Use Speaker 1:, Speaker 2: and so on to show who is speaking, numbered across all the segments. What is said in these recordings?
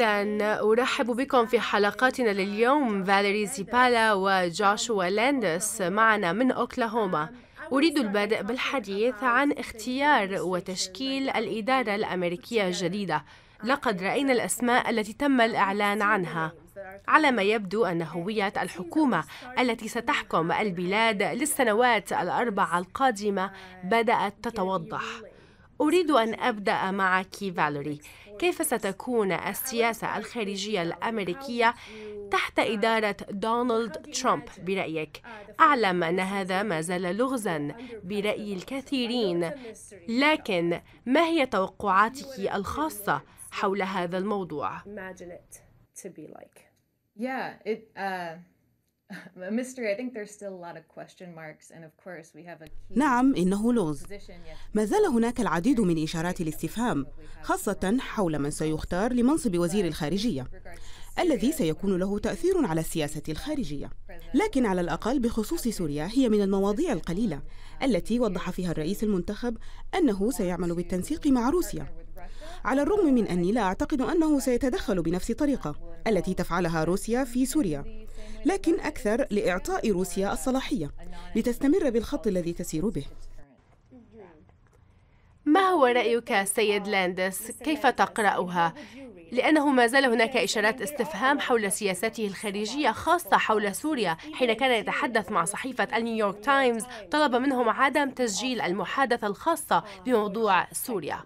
Speaker 1: إذا أرحب بكم في حلقاتنا لليوم فاليري زيبالا وجاشوا لاندس معنا من أوكلاهوما أريد البدء بالحديث عن اختيار وتشكيل الإدارة الأمريكية الجديدة لقد رأينا الأسماء التي تم الإعلان عنها على ما يبدو أن هوية الحكومة التي ستحكم البلاد للسنوات الأربع القادمة بدأت تتوضح أريد أن أبدأ معك فالوري كيف ستكون السياسة الخارجية الأمريكية تحت إدارة دونالد ترامب برأيك؟ أعلم أن هذا ما زال لغزا برأي الكثيرين لكن ما هي توقعاتك الخاصة حول هذا الموضوع؟
Speaker 2: نعم إنه لغز. ما زال هناك العديد من إشارات الاستفهام، خاصة حول من سيختار لمنصب وزير الخارجية. الذي سيكون له تأثير على السياسة الخارجية. لكن على الأقل بخصوص سوريا هي من المواضيع القليلة التي وضح فيها الرئيس المنتخب أنه سيعمل بالتنسيق مع روسيا. على الرغم من أني لا أعتقد أنه سيتدخل بنفس الطريقة التي تفعلها روسيا في سوريا، لكن أكثر لإعطاء روسيا الصلاحية لتستمر بالخط الذي تسير به
Speaker 1: ما هو رأيك سيد لاندس؟ كيف تقرأها؟ لأنه ما زال هناك إشارات استفهام حول سياسته الخارجية خاصة حول سوريا حين كان يتحدث مع صحيفة النيويورك تايمز طلب منهم عدم تسجيل المحادثة الخاصة بموضوع سوريا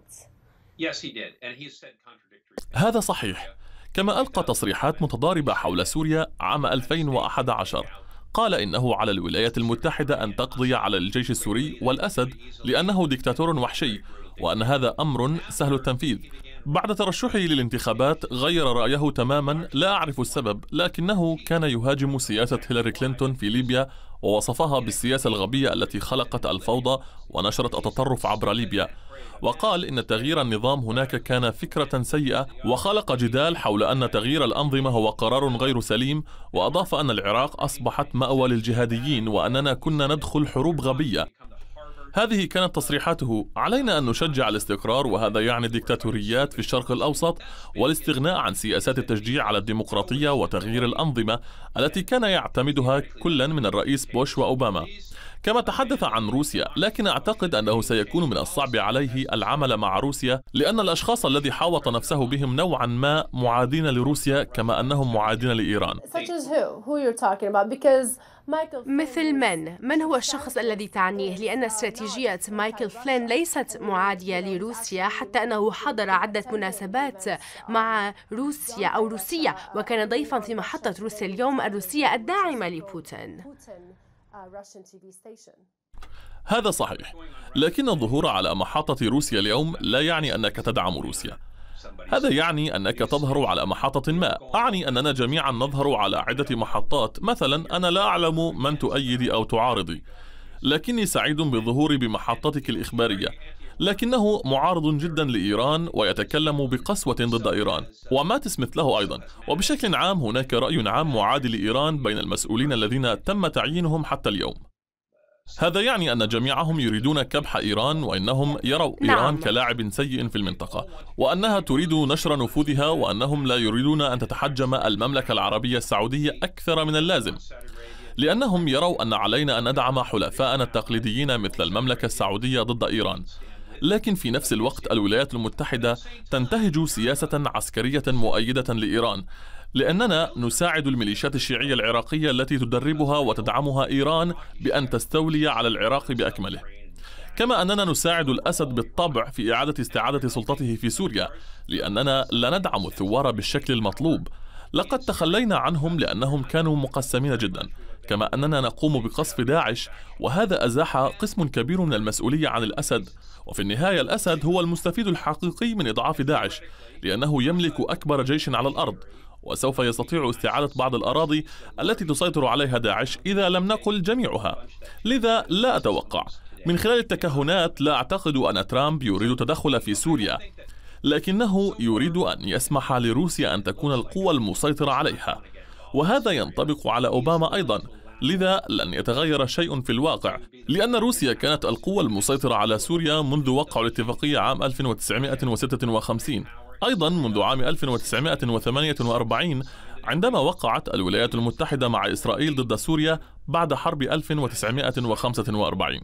Speaker 3: هذا صحيح كما ألقى تصريحات متضاربة حول سوريا عام 2011 قال إنه على الولايات المتحدة أن تقضي على الجيش السوري والأسد لأنه دكتاتور وحشي وأن هذا أمر سهل التنفيذ بعد ترشحه للانتخابات غير رأيه تماما لا أعرف السبب لكنه كان يهاجم سياسة هيلاري كلينتون في ليبيا ووصفها بالسياسة الغبية التي خلقت الفوضى ونشرت التطرف عبر ليبيا وقال إن تغيير النظام هناك كان فكرة سيئة وخلق جدال حول أن تغيير الأنظمة هو قرار غير سليم وأضاف أن العراق أصبحت مأوى للجهاديين وأننا كنا ندخل حروب غبية هذه كانت تصريحاته علينا أن نشجع الاستقرار وهذا يعني الدكتاتوريات في الشرق الأوسط والاستغناء عن سياسات التشجيع على الديمقراطية وتغيير الأنظمة التي كان يعتمدها كلا من الرئيس بوش وأوباما كما تحدث عن روسيا لكن أعتقد أنه سيكون من الصعب عليه العمل مع روسيا لأن الأشخاص الذي حاوط نفسه بهم نوعا ما معادين لروسيا كما أنهم معادين لإيران
Speaker 1: مثل من؟ من هو الشخص الذي تعنيه؟ لأن استراتيجية مايكل فلين ليست معادية لروسيا حتى أنه حضر عدة مناسبات مع روسيا أو روسيا وكان ضيفا في محطة روسيا اليوم الروسية الداعمة لبوتين
Speaker 3: هذا صحيح لكن الظهور على محطة روسيا اليوم لا يعني أنك تدعم روسيا هذا يعني أنك تظهر على محطة ما أعني أننا جميعا نظهر على عدة محطات مثلا أنا لا أعلم من تؤيدي أو تعارضي لكني سعيد بظهوري بمحطتك الإخبارية لكنه معارض جدا لإيران ويتكلم بقسوة ضد إيران سميث له أيضا وبشكل عام هناك رأي عام معادي لإيران بين المسؤولين الذين تم تعيينهم حتى اليوم هذا يعني أن جميعهم يريدون كبح إيران وإنهم يروا إيران نعم. كلاعب سيء في المنطقة وأنها تريد نشر نفوذها وأنهم لا يريدون أن تتحجم المملكة العربية السعودية أكثر من اللازم لأنهم يروا أن علينا أن ندعم حلفاءنا التقليديين مثل المملكة السعودية ضد إيران لكن في نفس الوقت الولايات المتحدة تنتهج سياسة عسكرية مؤيدة لإيران لأننا نساعد الميليشيات الشيعية العراقية التي تدربها وتدعمها إيران بأن تستولي على العراق بأكمله كما أننا نساعد الأسد بالطبع في إعادة استعادة سلطته في سوريا لأننا لا ندعم الثوار بالشكل المطلوب لقد تخلينا عنهم لأنهم كانوا مقسمين جدا كما أننا نقوم بقصف داعش وهذا أزاح قسم كبير من المسؤولية عن الأسد وفي النهاية الأسد هو المستفيد الحقيقي من إضعاف داعش لأنه يملك أكبر جيش على الأرض وسوف يستطيع استعادة بعض الأراضي التي تسيطر عليها داعش إذا لم نقل جميعها لذا لا أتوقع من خلال التكهنات لا أعتقد أن ترامب يريد التدخل في سوريا لكنه يريد أن يسمح لروسيا أن تكون القوى المسيطرة عليها وهذا ينطبق على أوباما أيضا لذا لن يتغير شيء في الواقع لأن روسيا كانت القوة المسيطرة على سوريا منذ وقع الاتفاقية عام 1956 أيضا منذ عام 1948 عندما وقعت الولايات المتحدة مع إسرائيل ضد سوريا بعد حرب 1945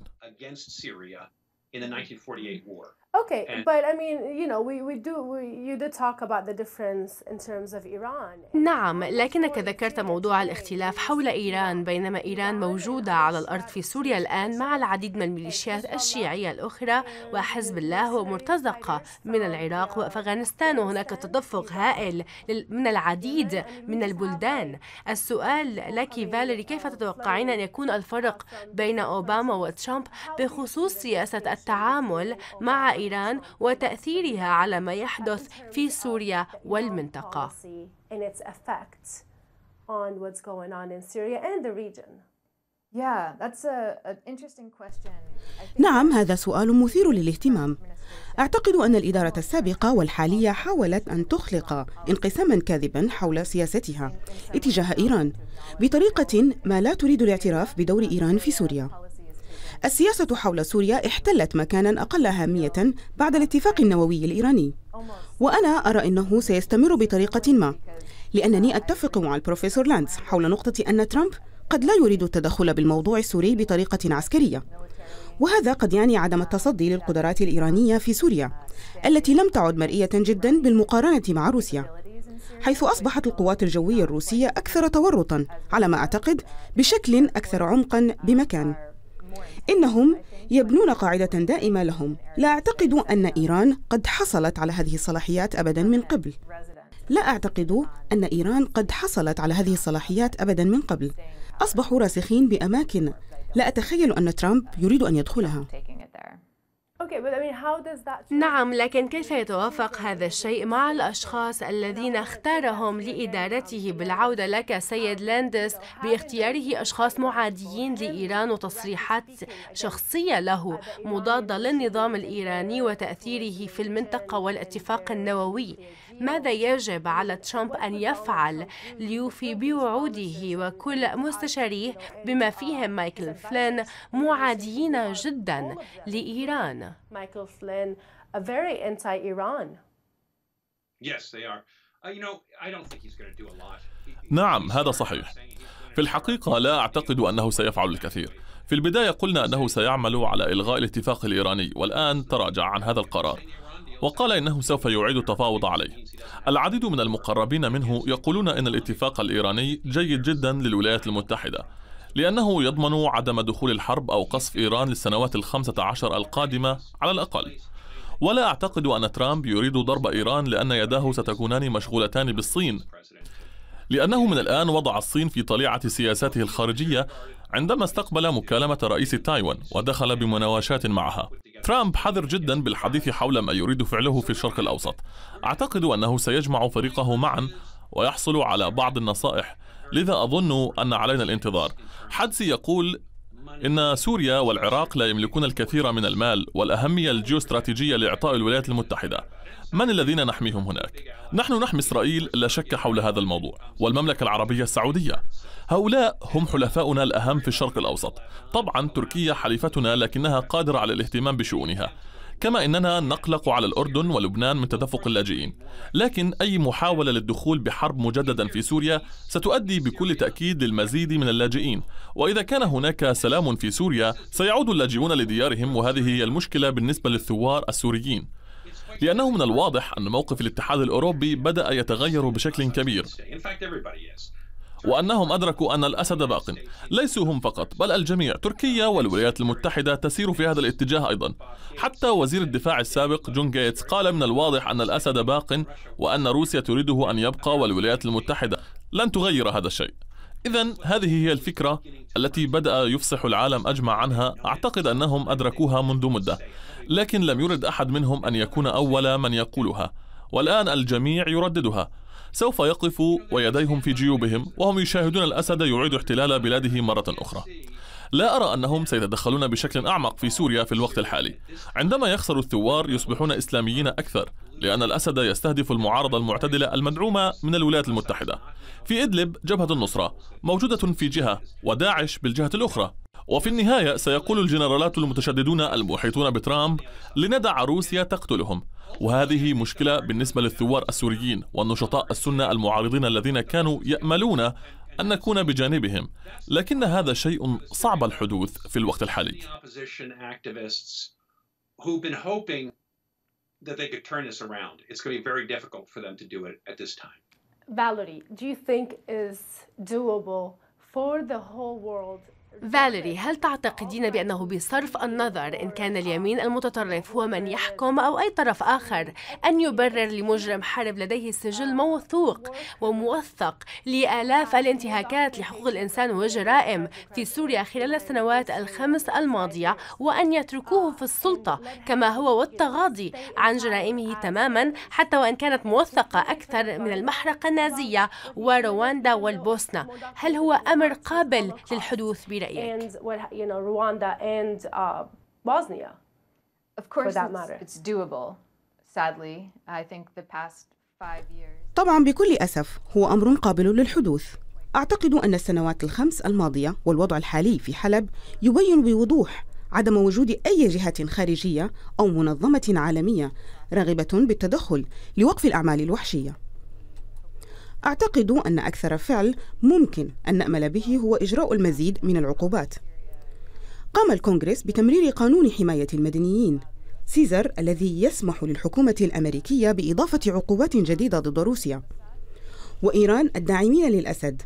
Speaker 1: Okay, and but I mean, you know, we, we do we, you did talk about the difference in terms of Iran. نعم، لكنك ذكرت موضوع الاختلاف حول إيران بينما إيران موجودة على الأرض في سوريا الآن مع العديد من الميليشيات الشيعية الأخرى وحزب الله ومرتزقة من العراق وأفغانستان وهناك تدفق هائل من العديد من البلدان. السؤال لك فاليري كيف تتوقعين أن يكون الفرق بين أوباما وترامب بخصوص سياسة التعامل مع إيران وتأثيرها على ما يحدث في سوريا والمنطقة
Speaker 2: نعم هذا سؤال مثير للاهتمام أعتقد أن الإدارة السابقة والحالية حاولت أن تخلق انقساما كاذبا حول سياستها اتجاه إيران بطريقة ما لا تريد الاعتراف بدور إيران في سوريا السياسة حول سوريا احتلت مكانا أقل أهمية بعد الاتفاق النووي الإيراني وأنا أرى أنه سيستمر بطريقة ما لأنني أتفق مع البروفيسور لاندز حول نقطة أن ترامب قد لا يريد التدخل بالموضوع السوري بطريقة عسكرية وهذا قد يعني عدم التصدي للقدرات الإيرانية في سوريا التي لم تعد مرئية جدا بالمقارنة مع روسيا حيث أصبحت القوات الجوية الروسية أكثر تورطا على ما أعتقد بشكل أكثر عمقا بمكان إنهم يبنون قاعدة دائمة لهم لا أعتقد أن إيران قد حصلت على هذه الصلاحيات أبدا من قبل لا أعتقد أن إيران قد حصلت على هذه الصلاحيات أبدا من قبل أصبحوا راسخين بأماكن لا أتخيل أن ترامب يريد أن يدخلها
Speaker 1: نعم لكن كيف يتوافق هذا الشيء مع الأشخاص الذين اختارهم لإدارته بالعودة لك سيد لاندس باختياره أشخاص معاديين لإيران وتصريحات شخصية له مضادة للنظام الإيراني وتأثيره في المنطقة والاتفاق النووي ماذا يجب على ترامب أن يفعل ليوفي بوعوده وكل مستشاريه بما فيهم مايكل فلين معاديين
Speaker 3: جدا لإيران نعم هذا صحيح في الحقيقة لا أعتقد أنه سيفعل الكثير في البداية قلنا أنه سيعمل على إلغاء الاتفاق الإيراني والآن تراجع عن هذا القرار وقال إنه سوف يعيد التفاوض عليه العديد من المقربين منه يقولون إن الاتفاق الإيراني جيد جدا للولايات المتحدة لأنه يضمن عدم دخول الحرب أو قصف إيران للسنوات الخمسة عشر القادمة على الأقل ولا أعتقد أن ترامب يريد ضرب إيران لأن يداه ستكونان مشغولتان بالصين لأنه من الآن وضع الصين في طليعة سياساته الخارجية عندما استقبل مكالمة رئيس تايوان ودخل بمناوشات معها ترامب حذر جدا بالحديث حول ما يريد فعله في الشرق الأوسط أعتقد أنه سيجمع فريقه معا ويحصل على بعض النصائح لذا أظن أن علينا الانتظار حدسي يقول إن سوريا والعراق لا يملكون الكثير من المال والأهمية الجيوستراتيجية لإعطاء الولايات المتحدة من الذين نحميهم هناك؟ نحن نحمي إسرائيل لا شك حول هذا الموضوع والمملكة العربية السعودية هؤلاء هم حلفاؤنا الأهم في الشرق الأوسط طبعا تركيا حليفتنا لكنها قادرة على الاهتمام بشؤونها كما أننا نقلق على الأردن ولبنان من تدفق اللاجئين لكن أي محاولة للدخول بحرب مجددا في سوريا ستؤدي بكل تأكيد للمزيد من اللاجئين وإذا كان هناك سلام في سوريا سيعود اللاجئون لديارهم وهذه هي المشكلة بالنسبة للثوار السوريين لأنه من الواضح أن موقف الاتحاد الأوروبي بدأ يتغير بشكل كبير وأنهم أدركوا أن الأسد باق ليسوا هم فقط بل الجميع تركيا والولايات المتحدة تسير في هذا الاتجاه أيضا حتى وزير الدفاع السابق جون جيتس قال من الواضح أن الأسد باق وأن روسيا تريده أن يبقى والولايات المتحدة لن تغير هذا الشيء إذا هذه هي الفكرة التي بدأ يفصح العالم أجمع عنها أعتقد أنهم أدركوها منذ مدة لكن لم يرد أحد منهم أن يكون أول من يقولها والآن الجميع يرددها سوف يقفوا ويديهم في جيوبهم وهم يشاهدون الأسد يعيد احتلال بلاده مرة أخرى لا أرى أنهم سيتدخلون بشكل أعمق في سوريا في الوقت الحالي عندما يخسر الثوار يصبحون إسلاميين أكثر لأن الأسد يستهدف المعارضة المعتدلة المدعومة من الولايات المتحدة في إدلب جبهة النصرة موجودة في جهة وداعش بالجهة الأخرى وفي النهاية سيقول الجنرالات المتشددون المحيطون بترامب لندع روسيا تقتلهم وهذه مشكلة بالنسبة للثوار السوريين والنشطاء السنة المعارضين الذين كانوا يأملون أن نكون بجانبهم لكن هذا شيء صعب الحدوث في الوقت الحالي
Speaker 4: that they could turn this around. It's going to be very difficult for them to do it at this time.
Speaker 1: Valerie, do you think is doable for the whole world فاليري هل تعتقدين بأنه بصرف النظر إن كان اليمين المتطرف هو من يحكم أو أي طرف آخر أن يبرر لمجرم حرب لديه سجل موثوق وموثق لآلاف الانتهاكات لحقوق الإنسان وجرائم في سوريا خلال السنوات الخمس الماضية وأن يتركوه في السلطة كما هو والتغاضي عن جرائمه تماما حتى وإن كانت موثقة أكثر من المحرقة النازية ورواندا والبوسنة هل هو أمر قابل للحدوث برأيك؟ برأيك؟ and what you know Rwanda and uh, Bosnia. Of course, it's, it's doable. Sadly, I think the
Speaker 2: past five years. طبعا بكل أسف هو أمر قابل للحدوث. أعتقد أن السنوات الخمس الماضية والوضع الحالي في حلب يبين بوضوح عدم وجود أي جهة خارجية أو منظمة عالمية راغبة بالتدخل لوقف الأعمال الوحشية. أعتقد أن أكثر فعل ممكن أن نأمل به هو إجراء المزيد من العقوبات. قام الكونغرس بتمرير قانون حماية المدنيين سيزر الذي يسمح للحكومة الأمريكية بإضافة عقوبات جديدة ضد روسيا وإيران الداعمين للأسد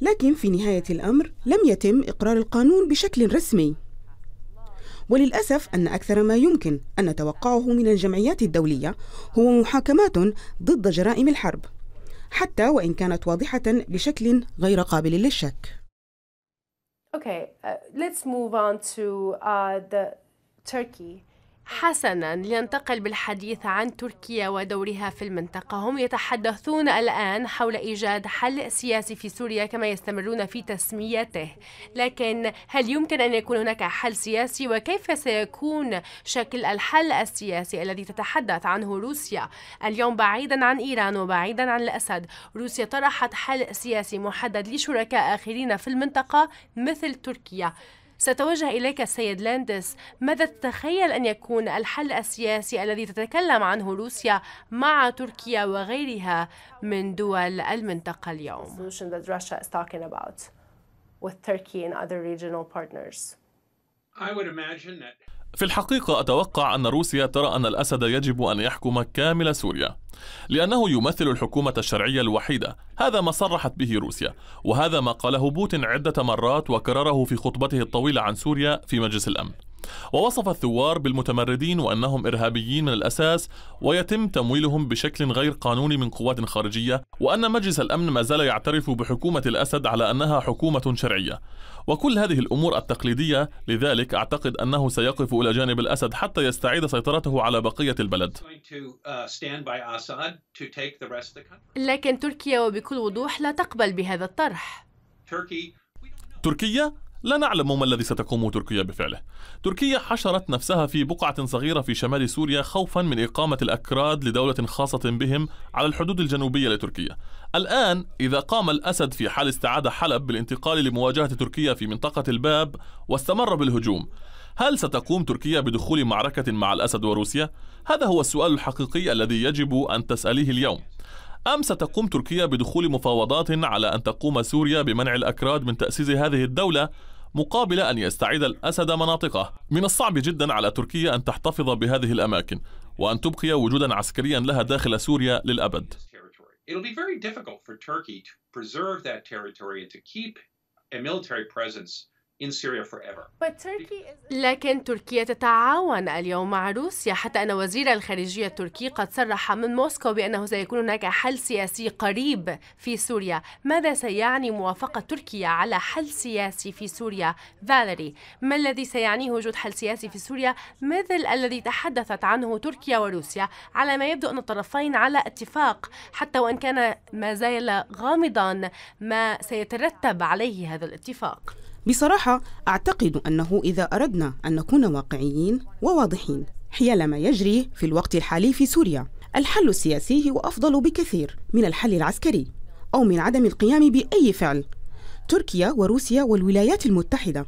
Speaker 2: لكن في نهاية الأمر لم يتم إقرار القانون بشكل رسمي وللأسف أن أكثر ما يمكن أن نتوقعه من الجمعيات الدولية هو محاكمات ضد جرائم الحرب حتى وإن كانت واضحة بشكل غير قابل للشك.
Speaker 1: Okay, uh, let's move on to uh, the Turkey. حسنا لننتقل بالحديث عن تركيا ودورها في المنطقة هم يتحدثون الآن حول إيجاد حل سياسي في سوريا كما يستمرون في تسميته لكن هل يمكن أن يكون هناك حل سياسي وكيف سيكون شكل الحل السياسي الذي تتحدث عنه روسيا اليوم بعيدا عن إيران وبعيدا عن الأسد روسيا طرحت حل سياسي محدد لشركاء آخرين في المنطقة مثل تركيا سأتوجه إليك السيد لاندس ماذا تتخيل أن يكون الحل السياسي الذي تتكلم عنه روسيا مع تركيا وغيرها من دول المنطقة اليوم with Turkey and other regional partners.
Speaker 4: I would imagine that
Speaker 3: في الحقيقة أتوقع أن روسيا ترى أن الأسد يجب أن يحكم كامل سوريا لأنه يمثل الحكومة الشرعية الوحيدة هذا ما صرحت به روسيا وهذا ما قاله بوتين عدة مرات وكرره في خطبته الطويلة عن سوريا في مجلس الأمن ووصف الثوار بالمتمردين وأنهم إرهابيين من الأساس ويتم تمويلهم بشكل غير قانوني من قوات خارجية وأن مجلس الأمن ما زال يعترف بحكومة الأسد على أنها حكومة شرعية وكل هذه الأمور التقليدية لذلك أعتقد أنه سيقف إلى جانب الأسد حتى يستعيد سيطرته على بقية البلد
Speaker 4: uh,
Speaker 1: لكن تركيا وبكل وضوح لا تقبل بهذا الطرح
Speaker 3: تركيا لا نعلم ما الذي ستقوم تركيا بفعله. تركيا حشرت نفسها في بقعة صغيرة في شمال سوريا خوفا من إقامة الأكراد لدولة خاصة بهم على الحدود الجنوبية لتركيا. الآن إذا قام الأسد في حال استعاد حلب بالانتقال لمواجهة تركيا في منطقة الباب واستمر بالهجوم. هل ستقوم تركيا بدخول معركة مع الأسد وروسيا؟ هذا هو السؤال الحقيقي الذي يجب أن تسأليه اليوم. أم ستقوم تركيا بدخول مفاوضات على أن تقوم سوريا بمنع الأكراد من تأسيس هذه الدولة مقابل أن يستعيد الأسد مناطقه من الصعب جدا على تركيا أن تحتفظ بهذه الأماكن وأن تبقي وجودا عسكريا لها داخل سوريا للأبد
Speaker 4: It'll be very
Speaker 1: لكن تركيا تتعاون اليوم مع روسيا حتى أن وزير الخارجية التركي قد صرح من موسكو بأنه سيكون هناك حل سياسي قريب في سوريا ماذا سيعني موافقة تركيا على حل سياسي في سوريا فاليري ما الذي سيعنيه وجود حل سياسي في سوريا مثل الذي تحدثت عنه تركيا وروسيا على ما يبدو أن الطرفين على اتفاق حتى وإن كان ما زال غامضا ما سيترتب عليه هذا الاتفاق
Speaker 2: بصراحة أعتقد أنه إذا أردنا أن نكون واقعيين وواضحين حيال ما يجري في الوقت الحالي في سوريا الحل السياسي هو أفضل بكثير من الحل العسكري أو من عدم القيام بأي فعل تركيا وروسيا والولايات المتحدة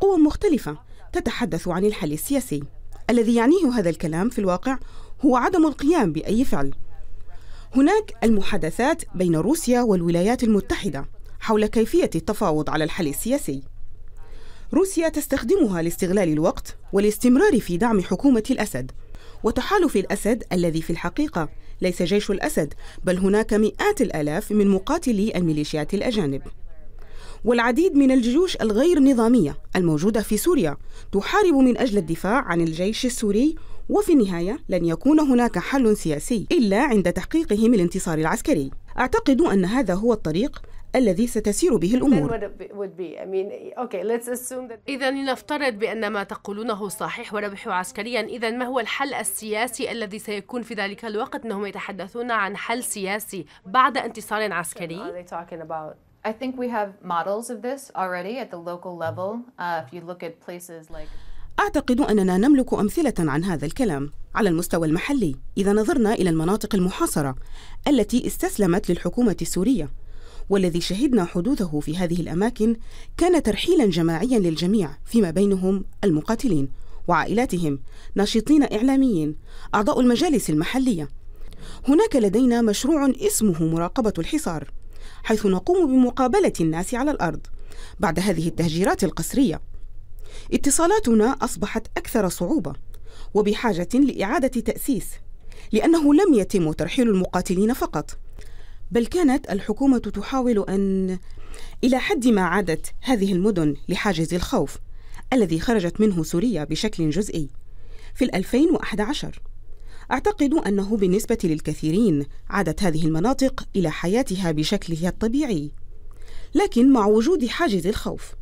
Speaker 2: قوى مختلفة تتحدث عن الحل السياسي الذي يعنيه هذا الكلام في الواقع هو عدم القيام بأي فعل هناك المحادثات بين روسيا والولايات المتحدة حول كيفية التفاوض على الحل السياسي روسيا تستخدمها لاستغلال الوقت والاستمرار في دعم حكومة الأسد وتحالف الأسد الذي في الحقيقة ليس جيش الأسد بل هناك مئات الآلاف من مقاتلي الميليشيات الأجانب والعديد من الجيوش الغير نظامية الموجودة في سوريا تحارب من أجل الدفاع عن الجيش السوري وفي النهاية لن يكون هناك حل سياسي إلا عند تحقيقهم الانتصار العسكري أعتقد أن هذا هو الطريق الذي ستسير به الأمور
Speaker 1: إذا لنفترض بأن ما تقولونه صحيح وربحوا عسكريا إذا ما هو الحل السياسي الذي سيكون في ذلك الوقت أنهم يتحدثون عن حل سياسي بعد انتصار عسكري uh,
Speaker 2: أعتقد أننا نملك أمثلة عن هذا الكلام على المستوى المحلي إذا نظرنا إلى المناطق المحاصرة التي استسلمت للحكومة السورية والذي شهدنا حدوثه في هذه الأماكن كان ترحيلا جماعيا للجميع فيما بينهم المقاتلين وعائلاتهم ناشطين إعلاميين أعضاء المجالس المحلية هناك لدينا مشروع اسمه مراقبة الحصار حيث نقوم بمقابلة الناس على الأرض بعد هذه التهجيرات القسرية اتصالاتنا أصبحت أكثر صعوبة وبحاجة لإعادة تأسيس لأنه لم يتم ترحيل المقاتلين فقط بل كانت الحكومة تحاول أن إلى حد ما عادت هذه المدن لحاجز الخوف الذي خرجت منه سوريا بشكل جزئي في 2011 أعتقد أنه بالنسبة للكثيرين عادت هذه المناطق إلى حياتها بشكلها الطبيعي لكن مع وجود حاجز الخوف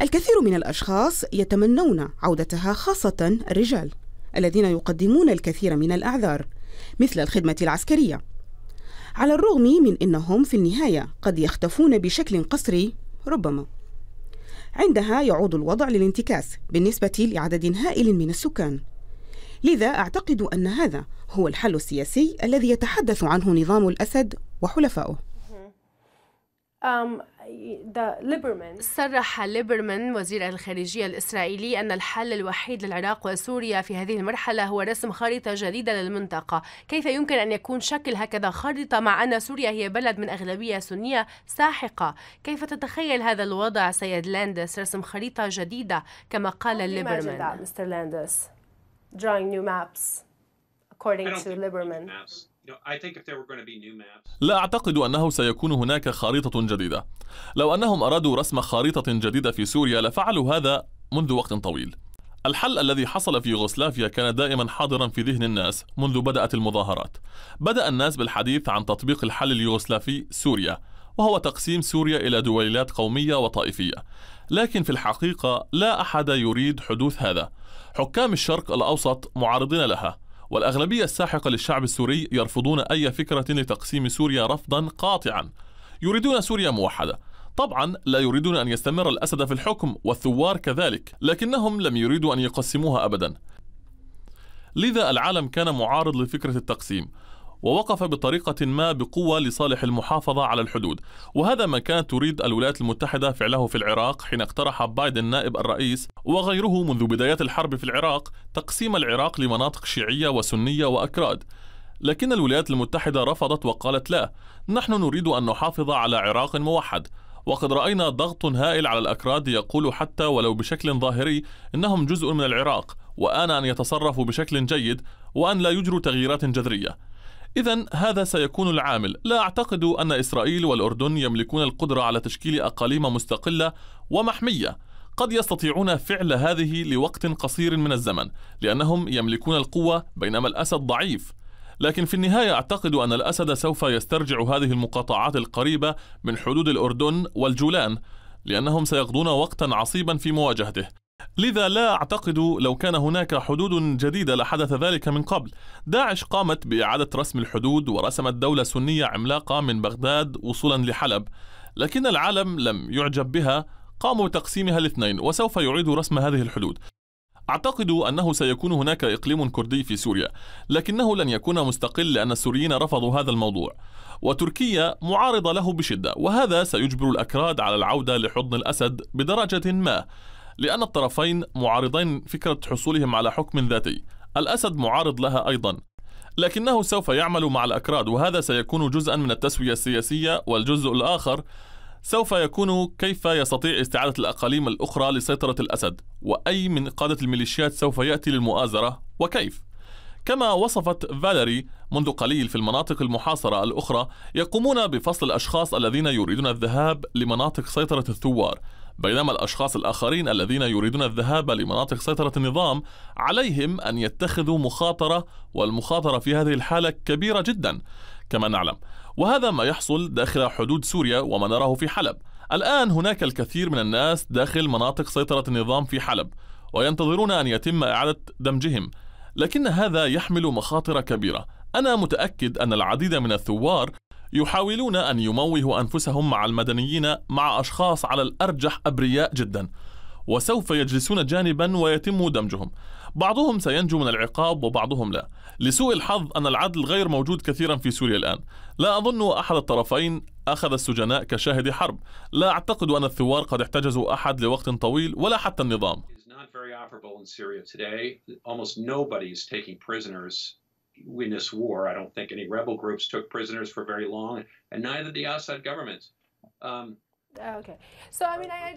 Speaker 2: الكثير من الأشخاص يتمنون عودتها خاصة الرجال الذين يقدمون الكثير من الأعذار مثل الخدمة العسكرية على الرغم من أنهم في النهاية قد يختفون بشكل قسري ربما عندها يعود الوضع للانتكاس بالنسبة لعدد هائل من السكان لذا أعتقد أن هذا هو الحل السياسي الذي يتحدث عنه نظام الأسد وحلفائه
Speaker 1: صرح ليبرمان وزير الخارجية الإسرائيلي أن الحل الوحيد للعراق وسوريا في هذه المرحلة هو رسم خريطة جديدة للمنطقة كيف يمكن أن يكون شكل هكذا خريطة مع أن سوريا هي بلد من أغلبية سنية ساحقة كيف تتخيل هذا الوضع سيد لاندس رسم خريطة جديدة كما قال ليبرمان Mr. drawing new maps according to Liberman.
Speaker 3: لا أعتقد أنه سيكون هناك خريطة جديدة لو أنهم أرادوا رسم خريطة جديدة في سوريا لفعلوا هذا منذ وقت طويل الحل الذي حصل في يوغوسلافيا كان دائما حاضرا في ذهن الناس منذ بدأت المظاهرات بدأ الناس بالحديث عن تطبيق الحل اليوغوسلافي سوريا وهو تقسيم سوريا إلى دويلات قومية وطائفية لكن في الحقيقة لا أحد يريد حدوث هذا حكام الشرق الأوسط معارضين لها والأغلبية الساحقة للشعب السوري يرفضون أي فكرة لتقسيم سوريا رفضا قاطعا يريدون سوريا موحدة طبعا لا يريدون أن يستمر الأسد في الحكم والثوار كذلك لكنهم لم يريدوا أن يقسموها أبدا لذا العالم كان معارض لفكرة التقسيم ووقف بطريقة ما بقوة لصالح المحافظة على الحدود وهذا ما كانت تريد الولايات المتحدة فعله في العراق حين اقترح بايدن نائب الرئيس وغيره منذ بداية الحرب في العراق تقسيم العراق لمناطق شيعية وسنية وأكراد لكن الولايات المتحدة رفضت وقالت لا نحن نريد أن نحافظ على عراق موحد وقد رأينا ضغط هائل على الأكراد يقول حتى ولو بشكل ظاهري إنهم جزء من العراق وآن أن يتصرفوا بشكل جيد وأن لا يجروا تغييرات جذرية إذا هذا سيكون العامل، لا أعتقد أن إسرائيل والأردن يملكون القدرة على تشكيل أقاليم مستقلة ومحمية، قد يستطيعون فعل هذه لوقت قصير من الزمن، لأنهم يملكون القوة بينما الأسد ضعيف، لكن في النهاية أعتقد أن الأسد سوف يسترجع هذه المقاطعات القريبة من حدود الأردن والجولان، لأنهم سيقضون وقتا عصيبا في مواجهته، لذا لا أعتقد لو كان هناك حدود جديدة لحدث ذلك من قبل داعش قامت بإعادة رسم الحدود ورسمت دولة سنية عملاقة من بغداد وصولا لحلب لكن العالم لم يعجب بها قاموا بتقسيمها الاثنين وسوف يعيدوا رسم هذه الحدود أعتقد أنه سيكون هناك إقليم كردي في سوريا، لكنه لن يكون مستقل لأن السوريين رفضوا هذا الموضوع، وتركيا معارضة له بشدة، وهذا سيجبر الأكراد على العودة لحضن الأسد بدرجة ما، لأن الطرفين معارضين فكرة حصولهم على حكم ذاتي الأسد معارض لها أيضا لكنه سوف يعمل مع الأكراد وهذا سيكون جزءا من التسوية السياسية والجزء الآخر سوف يكون كيف يستطيع استعادة الأقاليم الأخرى لسيطرة الأسد وأي من قادة الميليشيات سوف يأتي للمؤازرة وكيف كما وصفت فاليري منذ قليل في المناطق المحاصرة الأخرى يقومون بفصل الأشخاص الذين يريدون الذهاب لمناطق سيطرة الثوار بينما الأشخاص الآخرين الذين يريدون الذهاب لمناطق سيطرة النظام عليهم أن يتخذوا مخاطرة والمخاطرة في هذه الحالة كبيرة جدا كما نعلم وهذا ما يحصل داخل حدود سوريا وما نراه في حلب الآن هناك الكثير من الناس داخل مناطق سيطرة النظام في حلب وينتظرون أن يتم إعادة دمجهم لكن هذا يحمل مخاطر كبيرة أنا متأكد أن العديد من الثوار يحاولون أن يموهوا أنفسهم مع المدنيين مع أشخاص على الأرجح أبرياء جدا وسوف يجلسون جانبا ويتم دمجهم بعضهم سينجو من العقاب وبعضهم لا لسوء الحظ أن العدل غير موجود كثيرا في سوريا الآن لا أظن أحد الطرفين أخذ السجناء كشاهد حرب لا أعتقد أن الثوار قد احتجزوا أحد لوقت طويل ولا حتى النظام
Speaker 4: in this war. I don't think any rebel groups took prisoners for very long, and neither did the Assad government. Um,
Speaker 1: آه،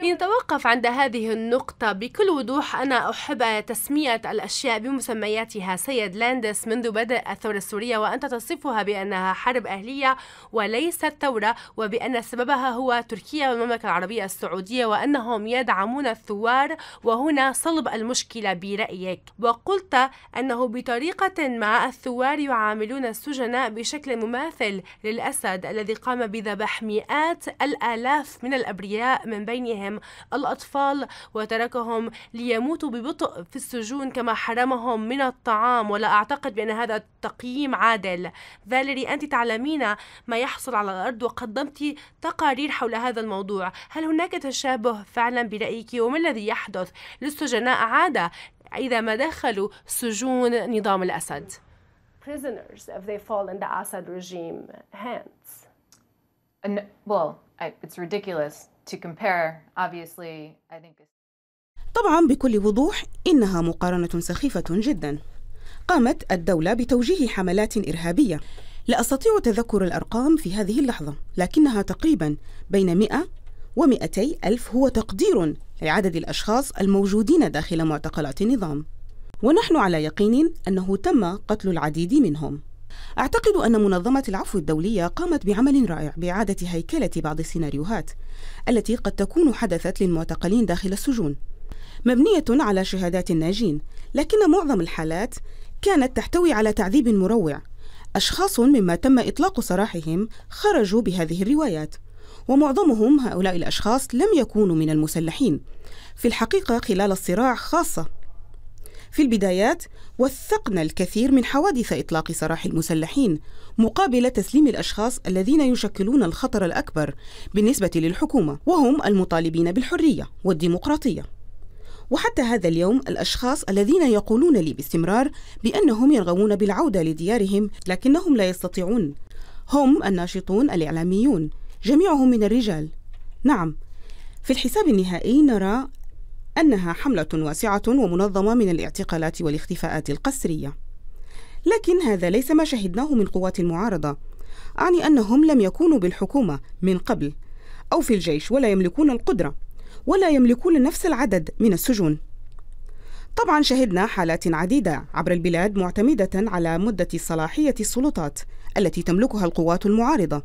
Speaker 1: لنتوقف عند هذه النقطة بكل وضوح أنا أحب تسمية الأشياء بمسمياتها سيد لاندس منذ بدء الثورة السورية وأنت تصفها بأنها حرب أهلية وليست ثورة وبأن سببها هو تركيا والمملكة العربية السعودية وأنهم يدعمون الثوار وهنا صلب المشكلة برأيك وقلت أنه بطريقة ما الثوار يعاملون السجناء بشكل مماثل للأسد الذي قام بذبح مئات الآلاف من الأبرياء من بينهم الأطفال وتركهم ليموتوا ببطء في السجون كما حرمهم من الطعام ولا أعتقد بأن هذا التقييم عادل فاليري أنت تعلمين ما يحصل على الأرض وقدمت تقارير حول هذا الموضوع هل هناك تشابه فعلا برأيك وما الذي يحدث للسجناء عادة إذا ما دخلوا سجون نظام الأسد prisoners if they fall in the Assad regime hands. And, well, it's ridiculous to compare. Obviously, I think.
Speaker 2: طبعا بكل وضوح إنها مقارنة سخيفة جدا. قامت الدولة بتوجيه حملات إرهابية. لا أستطيع تذكر الأرقام في هذه اللحظة، لكنها تقريبا بين 100 و200 ألف هو تقدير لعدد الأشخاص الموجودين داخل معتقلات النظام. ونحن على يقين أنه تم قتل العديد منهم. أعتقد أن منظمة العفو الدولية قامت بعمل رائع بإعادة هيكلة بعض السيناريوهات التي قد تكون حدثت للمعتقلين داخل السجون مبنية على شهادات الناجين لكن معظم الحالات كانت تحتوي على تعذيب مروع أشخاص مما تم إطلاق سراحهم خرجوا بهذه الروايات ومعظمهم هؤلاء الأشخاص لم يكونوا من المسلحين في الحقيقة خلال الصراع خاصة في البدايات وثقنا الكثير من حوادث إطلاق سراح المسلحين مقابل تسليم الأشخاص الذين يشكلون الخطر الأكبر بالنسبة للحكومة وهم المطالبين بالحرية والديمقراطية وحتى هذا اليوم الأشخاص الذين يقولون لي باستمرار بأنهم يرغبون بالعودة لديارهم لكنهم لا يستطيعون هم الناشطون الإعلاميون جميعهم من الرجال نعم في الحساب النهائي نرى أنها حملة واسعة ومنظمة من الاعتقالات والاختفاءات القسرية. لكن هذا ليس ما شهدناه من قوات المعارضة، أعني أنهم لم يكونوا بالحكومة من قبل أو في الجيش ولا يملكون القدرة ولا يملكون نفس العدد من السجون. طبعا شهدنا حالات عديدة عبر البلاد معتمدة على مدة صلاحية السلطات التي تملكها القوات المعارضة.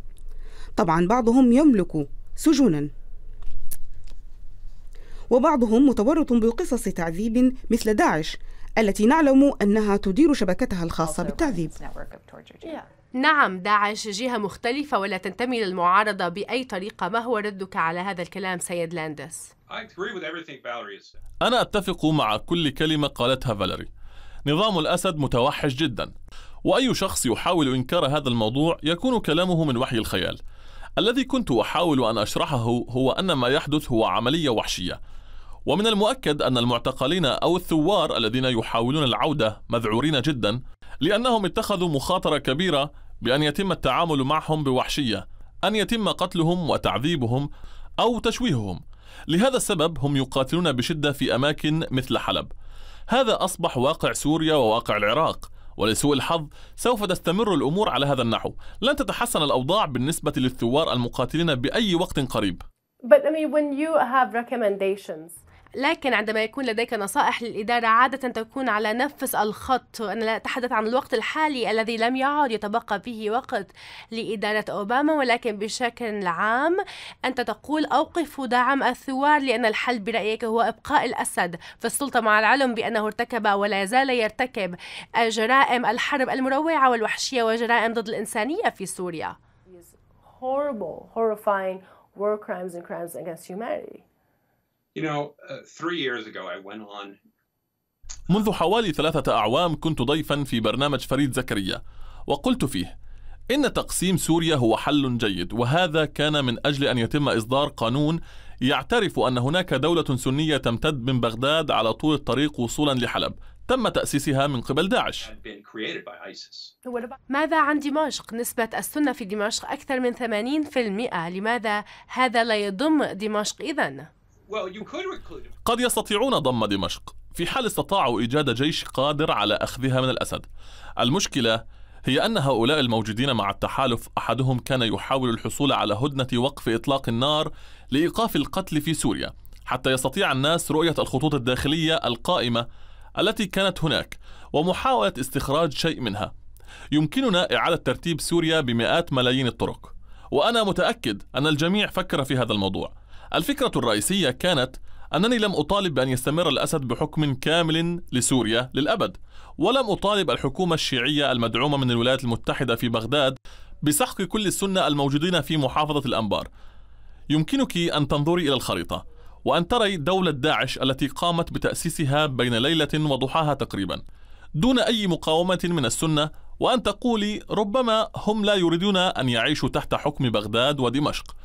Speaker 2: طبعا بعضهم يملك سجونا وبعضهم متورط بقصص تعذيب مثل داعش التي نعلم أنها تدير شبكتها الخاصة بالتعذيب
Speaker 1: نعم داعش جهة مختلفة ولا تنتمي للمعارضة بأي طريقة ما هو ردك على هذا الكلام سيد لاندس؟
Speaker 3: أنا أتفق مع كل كلمة قالتها فاليري نظام الأسد متوحش جدا وأي شخص يحاول إنكار هذا الموضوع يكون كلامه من وحي الخيال الذي كنت أحاول أن أشرحه هو أن ما يحدث هو عملية وحشية ومن المؤكد أن المعتقلين أو الثوار الذين يحاولون العودة مذعورين جدا لأنهم اتخذوا مخاطرة كبيرة بأن يتم التعامل معهم بوحشية أن يتم قتلهم وتعذيبهم أو تشويههم لهذا السبب هم يقاتلون بشدة في أماكن مثل حلب هذا أصبح واقع سوريا وواقع العراق ولسوء الحظ سوف تستمر الأمور على هذا النحو لن تتحسن الأوضاع بالنسبة للثوار المقاتلين بأي وقت قريب
Speaker 1: But I mean, when you have recommendations لكن عندما يكون لديك نصائح للإدارة عادة تكون على نفس الخط أنا لا أتحدث عن الوقت الحالي الذي لم يعد يتبقى فيه وقت لإدارة أوباما ولكن بشكل عام أنت تقول أوقفوا دعم الثوار لأن الحل برأيك هو إبقاء الأسد في السلطة مع العلم بأنه ارتكب ولا يزال يرتكب جرائم الحرب المروعة والوحشية وجرائم ضد الإنسانية في سوريا horrible, horrifying war crimes and crimes against humanity.
Speaker 4: Uh,
Speaker 3: منذ حوالي ثلاثة أعوام كنت ضيفا في برنامج فريد زكريا وقلت فيه إن تقسيم سوريا هو حل جيد وهذا كان من أجل أن يتم إصدار قانون يعترف أن هناك دولة سنية تمتد من بغداد على طول الطريق وصولا لحلب تم تأسيسها من قبل داعش
Speaker 1: ماذا عن دمشق؟ نسبة السنة في دمشق أكثر من 80% لماذا هذا لا يضم دمشق إذن؟
Speaker 3: قد يستطيعون ضم دمشق في حال استطاعوا إيجاد جيش قادر على أخذها من الأسد المشكلة هي أن هؤلاء الموجودين مع التحالف أحدهم كان يحاول الحصول على هدنة وقف إطلاق النار لإيقاف القتل في سوريا حتى يستطيع الناس رؤية الخطوط الداخلية القائمة التي كانت هناك ومحاولة استخراج شيء منها يمكننا إعادة ترتيب سوريا بمئات ملايين الطرق وأنا متأكد أن الجميع فكر في هذا الموضوع الفكرة الرئيسية كانت أنني لم أطالب بأن يستمر الأسد بحكم كامل لسوريا للأبد ولم أطالب الحكومة الشيعية المدعومة من الولايات المتحدة في بغداد بسحق كل السنة الموجودين في محافظة الأنبار يمكنك أن تنظري إلى الخريطة وأن تري دولة داعش التي قامت بتأسيسها بين ليلة وضحاها تقريبا دون أي مقاومة من السنة وأن تقولي ربما هم لا يريدون أن يعيشوا تحت حكم بغداد ودمشق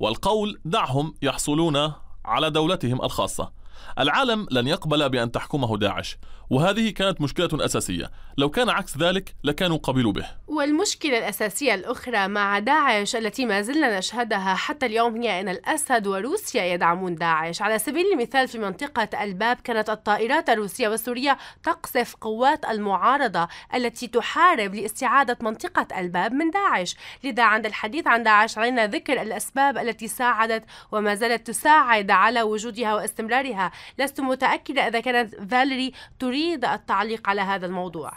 Speaker 3: والقول دعهم يحصلون على دولتهم الخاصة العالم لن يقبل بأن تحكمه داعش وهذه كانت مشكلة أساسية لو كان عكس ذلك لكانوا قبلوا به
Speaker 1: والمشكلة الأساسية الأخرى مع داعش التي ما زلنا نشهدها حتى اليوم هي أن الأسد وروسيا يدعمون داعش على سبيل المثال في منطقة الباب كانت الطائرات الروسية والسورية تقصف قوات المعارضة التي تحارب لاستعادة منطقة الباب من داعش لذا عند الحديث عن داعش علينا ذكر الأسباب التي ساعدت وما زالت تساعد على وجودها واستمرارها لست متأكدة إذا كانت فاليري تريد التعليق على هذا الموضوع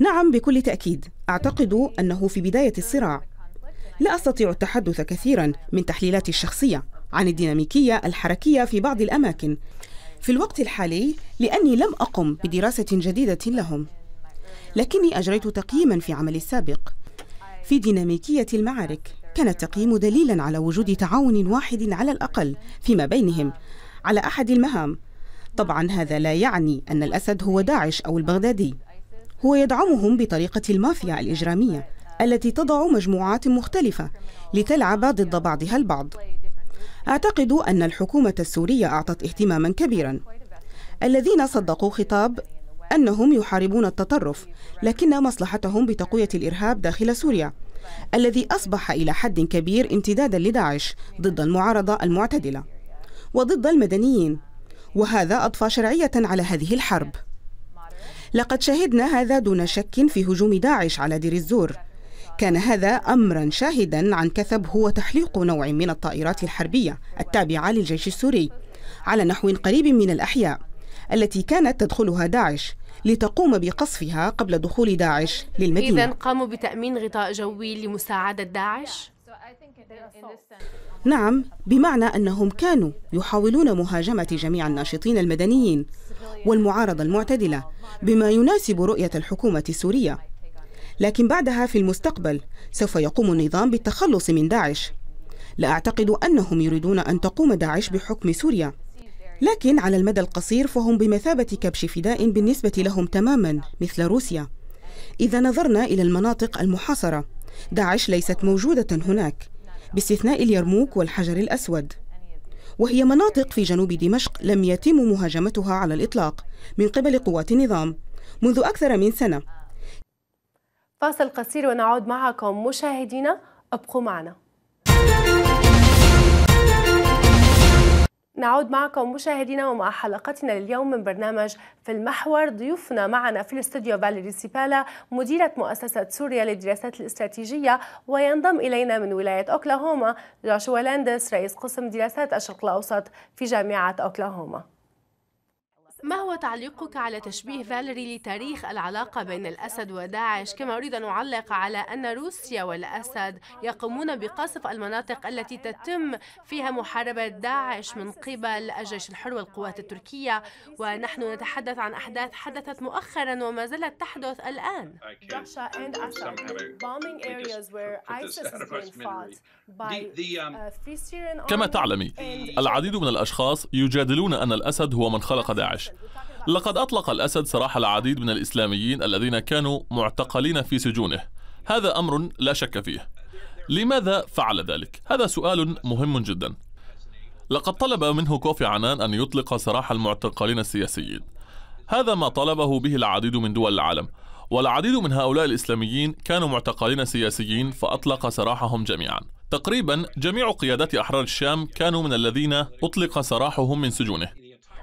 Speaker 2: نعم بكل تأكيد أعتقد أنه في بداية الصراع لا أستطيع التحدث كثيرا من تحليلاتي الشخصية عن الديناميكية الحركية في بعض الأماكن في الوقت الحالي لأني لم أقم بدراسة جديدة لهم لكني أجريت تقييما في عملي السابق في ديناميكية المعارك كان التقييم دليلا على وجود تعاون واحد على الأقل فيما بينهم على أحد المهام طبعا هذا لا يعني أن الأسد هو داعش أو البغدادي هو يدعمهم بطريقة المافيا الإجرامية التي تضع مجموعات مختلفة لتلعب ضد بعضها البعض أعتقد أن الحكومة السورية أعطت اهتماما كبيرا الذين صدقوا خطاب أنهم يحاربون التطرف لكن مصلحتهم بتقوية الإرهاب داخل سوريا الذي أصبح إلى حد كبير امتدادا لداعش ضد المعارضة المعتدلة وضد المدنيين وهذا أضفى شرعية على هذه الحرب لقد شهدنا هذا دون شك في هجوم داعش على دير الزور كان هذا امرا شاهدا عن كثب هو تحليق نوع من الطائرات الحربيه التابعه للجيش السوري على نحو قريب من الاحياء التي كانت تدخلها داعش لتقوم بقصفها قبل دخول داعش للمدينة إذا
Speaker 1: قاموا بتأمين غطاء جوي لمساعدة داعش؟
Speaker 2: نعم بمعنى أنهم كانوا يحاولون مهاجمة جميع الناشطين المدنيين والمعارضة المعتدلة بما يناسب رؤية الحكومة السورية لكن بعدها في المستقبل سوف يقوم النظام بالتخلص من داعش لا أعتقد أنهم يريدون أن تقوم داعش بحكم سوريا لكن على المدى القصير فهم بمثابة كبش فداء بالنسبة لهم تماما مثل روسيا إذا نظرنا إلى المناطق المحاصرة داعش ليست موجودة هناك باستثناء اليرموك والحجر الأسود وهي مناطق في جنوب دمشق لم يتم مهاجمتها على الإطلاق من قبل قوات النظام منذ أكثر من سنة
Speaker 1: فاصل قصير ونعود معكم مشاهدينا ابقوا معنا نعود معكم مشاهدينا ومع حلقتنا لليوم من برنامج في المحور ضيوفنا معنا في الاستوديو فاليري سيبالا مديرة مؤسسة سوريا للدراسات الاستراتيجية وينضم إلينا من ولاية أوكلاهوما جاشوا لاندس رئيس قسم دراسات الشرق الأوسط في جامعة أوكلاهوما ما هو تعليقك على تشبيه فاليري لتاريخ العلاقة بين الأسد وداعش كما أريد أن أعلق على أن روسيا والأسد يقومون بقصف المناطق التي تتم فيها محاربة داعش من قبل الجيش الحر والقوات التركية ونحن نتحدث عن أحداث حدثت مؤخرا وما زالت تحدث الآن um, um, uh,
Speaker 4: كما
Speaker 3: تعلمي العديد من الأشخاص يجادلون أن الأسد هو من خلق داعش لقد أطلق الأسد سراح العديد من الإسلاميين الذين كانوا معتقلين في سجونه هذا أمر لا شك فيه لماذا فعل ذلك؟ هذا سؤال مهم جدا لقد طلب منه كوفي عنان أن يطلق سراح المعتقلين السياسيين هذا ما طلبه به العديد من دول العالم والعديد من هؤلاء الإسلاميين كانوا معتقلين سياسيين فأطلق سراحهم جميعا تقريبا جميع قيادات أحرار الشام كانوا من الذين أطلق سراحهم من سجونه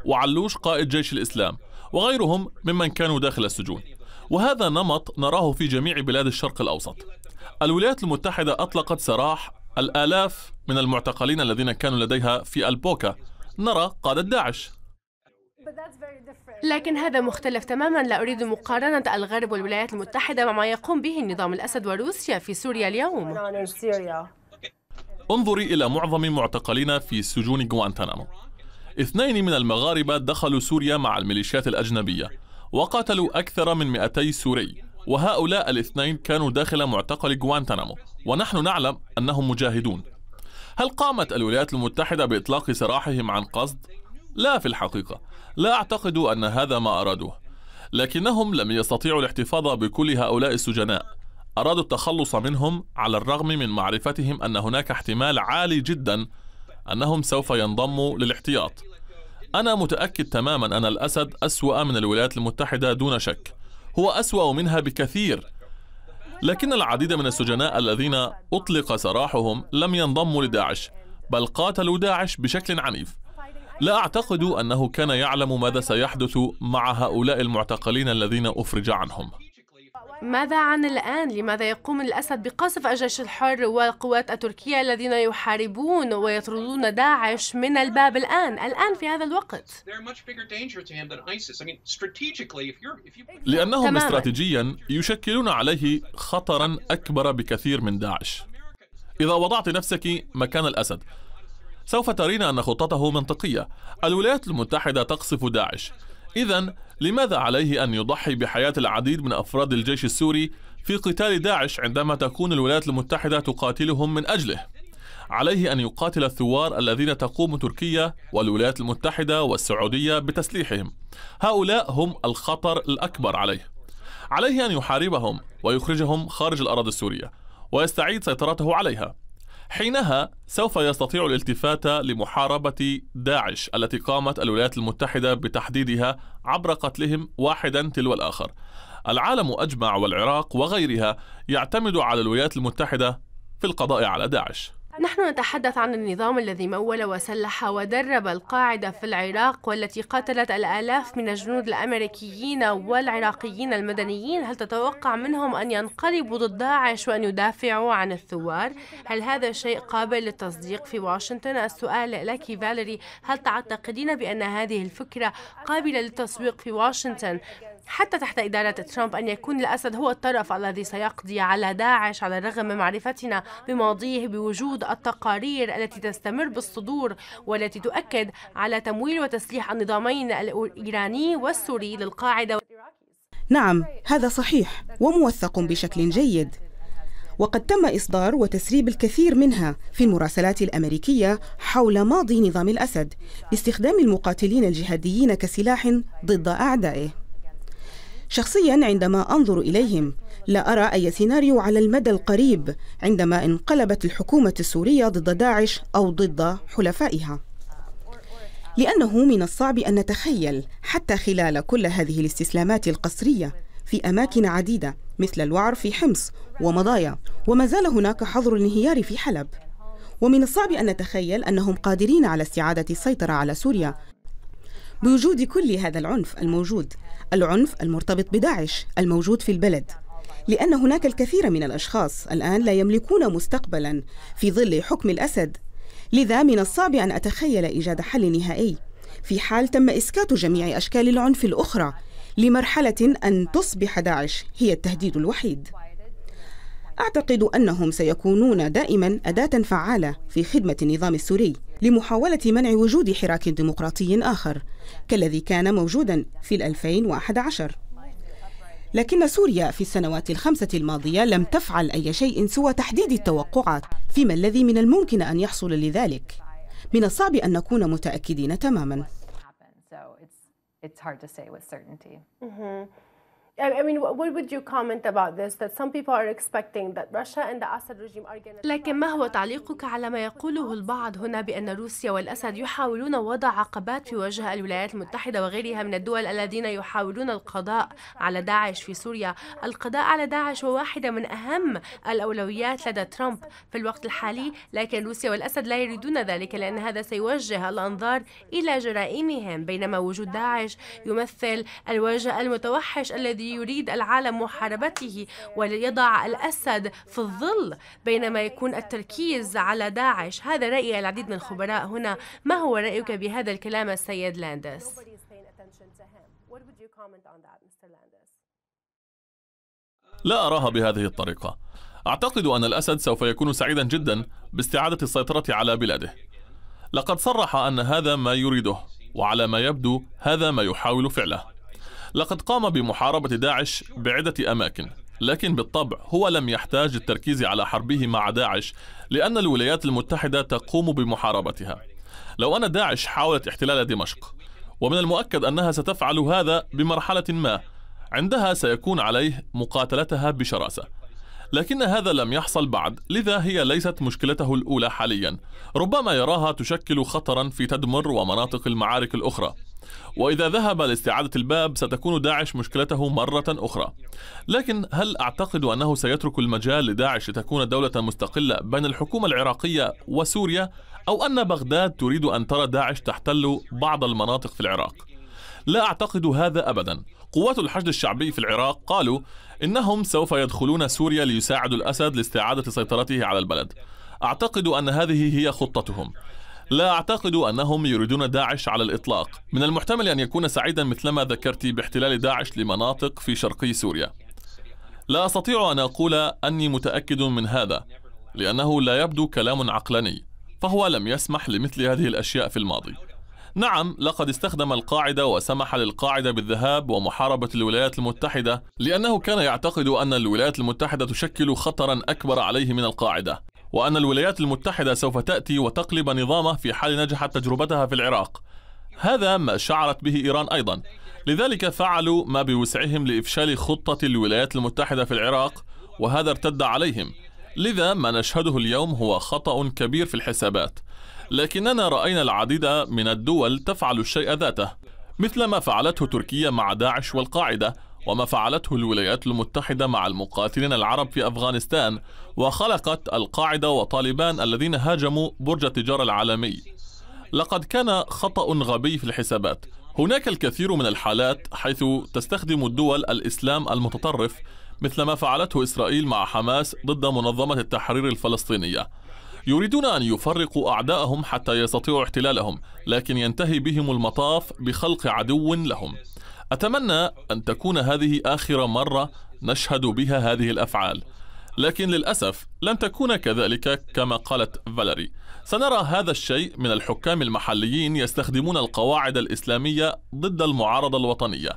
Speaker 3: وعلوش قائد جيش الإسلام وغيرهم ممن كانوا داخل السجون وهذا نمط نراه في جميع بلاد الشرق الأوسط الولايات المتحدة أطلقت سراح الآلاف من المعتقلين الذين كانوا لديها في البوكا نرى قادة داعش
Speaker 1: لكن هذا مختلف تماما لا أريد مقارنة الغرب والولايات المتحدة مع ما يقوم به نظام الأسد وروسيا في سوريا اليوم
Speaker 3: انظري إلى معظم معتقلين في سجون غوانتنامو اثنين من المغاربة دخلوا سوريا مع الميليشيات الأجنبية وقتلوا أكثر من 200 سوري وهؤلاء الاثنين كانوا داخل معتقل غوانتنامو ونحن نعلم أنهم مجاهدون هل قامت الولايات المتحدة بإطلاق سراحهم عن قصد؟ لا في الحقيقة لا أعتقد أن هذا ما أرادوه لكنهم لم يستطيعوا الاحتفاظ بكل هؤلاء السجناء أرادوا التخلص منهم على الرغم من معرفتهم أن هناك احتمال عالي جدا أنهم سوف ينضموا للاحتياط أنا متأكد تماما أن الأسد أسوأ من الولايات المتحدة دون شك هو أسوأ منها بكثير لكن العديد من السجناء الذين أطلق سراحهم لم ينضموا لداعش بل قاتلوا داعش بشكل عنيف لا أعتقد أنه كان يعلم ماذا سيحدث مع هؤلاء المعتقلين الذين أفرج عنهم
Speaker 1: ماذا عن الآن؟ لماذا يقوم الأسد بقصف الجيش الحر والقوات التركية الذين يحاربون ويطردون داعش من الباب الآن؟ الآن في هذا الوقت
Speaker 3: لأنهم استراتيجيا يشكلون عليه خطرا أكبر بكثير من داعش إذا وضعت نفسك مكان الأسد سوف ترين أن خطته منطقية الولايات المتحدة تقصف داعش إذا لماذا عليه أن يضحي بحياة العديد من أفراد الجيش السوري في قتال داعش عندما تكون الولايات المتحدة تقاتلهم من أجله؟ عليه أن يقاتل الثوار الذين تقوم تركيا والولايات المتحدة والسعودية بتسليحهم هؤلاء هم الخطر الأكبر عليه عليه أن يحاربهم ويخرجهم خارج الأراضي السورية ويستعيد سيطرته عليها حينها سوف يستطيع الالتفات لمحاربة داعش التي قامت الولايات المتحدة بتحديدها عبر قتلهم واحدا تلو الآخر العالم أجمع والعراق وغيرها يعتمد على الولايات المتحدة في القضاء على داعش
Speaker 1: نحن نتحدث عن النظام الذي مول وسلح ودرب القاعدة في العراق والتي قتلت الآلاف من الجنود الأمريكيين والعراقيين المدنيين هل تتوقع منهم أن ينقلبوا ضد داعش وأن يدافعوا عن الثوار؟ هل هذا شيء قابل للتصديق في واشنطن؟ السؤال لك فاليري هل تعتقدين بأن هذه الفكرة قابلة للتسويق في واشنطن؟ حتى تحت إدارة ترامب أن يكون الأسد هو الطرف الذي سيقضي على داعش على الرغم من معرفتنا بماضيه بوجود التقارير التي تستمر بالصدور والتي تؤكد على تمويل وتسليح النظامين الإيراني والسوري للقاعدة
Speaker 2: نعم هذا صحيح وموثق بشكل جيد وقد تم إصدار وتسريب الكثير منها في المراسلات الأمريكية حول ماضي نظام الأسد باستخدام المقاتلين الجهاديين كسلاح ضد أعدائه شخصيا عندما أنظر إليهم لا أرى أي سيناريو على المدى القريب عندما انقلبت الحكومة السورية ضد داعش أو ضد حلفائها لأنه من الصعب أن نتخيل حتى خلال كل هذه الاستسلامات القسرية في أماكن عديدة مثل الوعر في حمص ومضايا وما زال هناك حظر الانهيار في حلب ومن الصعب أن نتخيل أنهم قادرين على استعادة السيطرة على سوريا بوجود كل هذا العنف الموجود العنف المرتبط بداعش الموجود في البلد لأن هناك الكثير من الأشخاص الآن لا يملكون مستقبلا في ظل حكم الأسد لذا من الصعب أن أتخيل إيجاد حل نهائي في حال تم إسكات جميع أشكال العنف الأخرى لمرحلة أن تصبح داعش هي التهديد الوحيد أعتقد أنهم سيكونون دائما أداة فعالة في خدمة النظام السوري لمحاولة منع وجود حراك ديمقراطي آخر كالذي كان موجودا في 2011 لكن سوريا في السنوات الخمسة الماضية لم تفعل أي شيء سوى تحديد التوقعات فيما الذي من الممكن أن يحصل لذلك من الصعب أن نكون متأكدين تماماً.
Speaker 1: لكن ما هو تعليقك على ما يقوله البعض هنا بأن روسيا والأسد يحاولون وضع عقبات في وجه الولايات المتحدة وغيرها من الدول الذين يحاولون القضاء على داعش في سوريا القضاء على داعش هو واحدة من أهم الأولويات لدى ترامب في الوقت الحالي لكن روسيا والأسد لا يريدون ذلك لأن هذا سيوجه الأنظار إلى جرائمهم بينما وجود داعش يمثل الوجه المتوحش الذي يريد العالم محاربته وليضع الأسد في الظل بينما يكون التركيز على داعش هذا رأي العديد من الخبراء هنا ما هو رأيك بهذا الكلام السيد لاندس؟
Speaker 3: لا أراها بهذه الطريقة أعتقد أن الأسد سوف يكون سعيدا جدا باستعادة السيطرة على بلاده لقد صرح أن هذا ما يريده وعلى ما يبدو هذا ما يحاول فعله لقد قام بمحاربة داعش بعدة أماكن لكن بالطبع هو لم يحتاج التركيز على حربه مع داعش لأن الولايات المتحدة تقوم بمحاربتها لو أن داعش حاولت احتلال دمشق ومن المؤكد أنها ستفعل هذا بمرحلة ما عندها سيكون عليه مقاتلتها بشراسة لكن هذا لم يحصل بعد لذا هي ليست مشكلته الأولى حاليا ربما يراها تشكل خطرا في تدمر ومناطق المعارك الأخرى وإذا ذهب لاستعادة الباب ستكون داعش مشكلته مرة أخرى لكن هل أعتقد أنه سيترك المجال لداعش لتكون دولة مستقلة بين الحكومة العراقية وسوريا أو أن بغداد تريد أن ترى داعش تحتل بعض المناطق في العراق لا أعتقد هذا أبدا قوات الحشد الشعبي في العراق قالوا إنهم سوف يدخلون سوريا ليساعدوا الأسد لاستعادة سيطرته على البلد أعتقد أن هذه هي خطتهم لا أعتقد أنهم يريدون داعش على الإطلاق من المحتمل أن يكون سعيدا مثلما ذكرت باحتلال داعش لمناطق في شرقي سوريا لا أستطيع أن أقول أني متأكد من هذا لأنه لا يبدو كلام عقلاني فهو لم يسمح لمثل هذه الأشياء في الماضي نعم لقد استخدم القاعدة وسمح للقاعدة بالذهاب ومحاربة الولايات المتحدة لأنه كان يعتقد أن الولايات المتحدة تشكل خطرا أكبر عليه من القاعدة وأن الولايات المتحدة سوف تأتي وتقلب نظامه في حال نجحت تجربتها في العراق هذا ما شعرت به إيران أيضا لذلك فعلوا ما بوسعهم لإفشال خطة الولايات المتحدة في العراق وهذا ارتد عليهم لذا ما نشهده اليوم هو خطأ كبير في الحسابات لكننا رأينا العديد من الدول تفعل الشيء ذاته مثل ما فعلته تركيا مع داعش والقاعدة وما فعلته الولايات المتحدة مع المقاتلين العرب في أفغانستان وخلقت القاعدة وطالبان الذين هاجموا برج التجارة العالمي لقد كان خطأ غبي في الحسابات هناك الكثير من الحالات حيث تستخدم الدول الإسلام المتطرف مثل ما فعلته إسرائيل مع حماس ضد منظمة التحرير الفلسطينية يريدون أن يفرقوا أعداءهم حتى يستطيعوا احتلالهم لكن ينتهي بهم المطاف بخلق عدو لهم أتمنى أن تكون هذه آخر مرة نشهد بها هذه الأفعال لكن للأسف لن تكون كذلك كما قالت فاليري سنرى هذا الشيء من الحكام المحليين يستخدمون القواعد الإسلامية ضد المعارضة الوطنية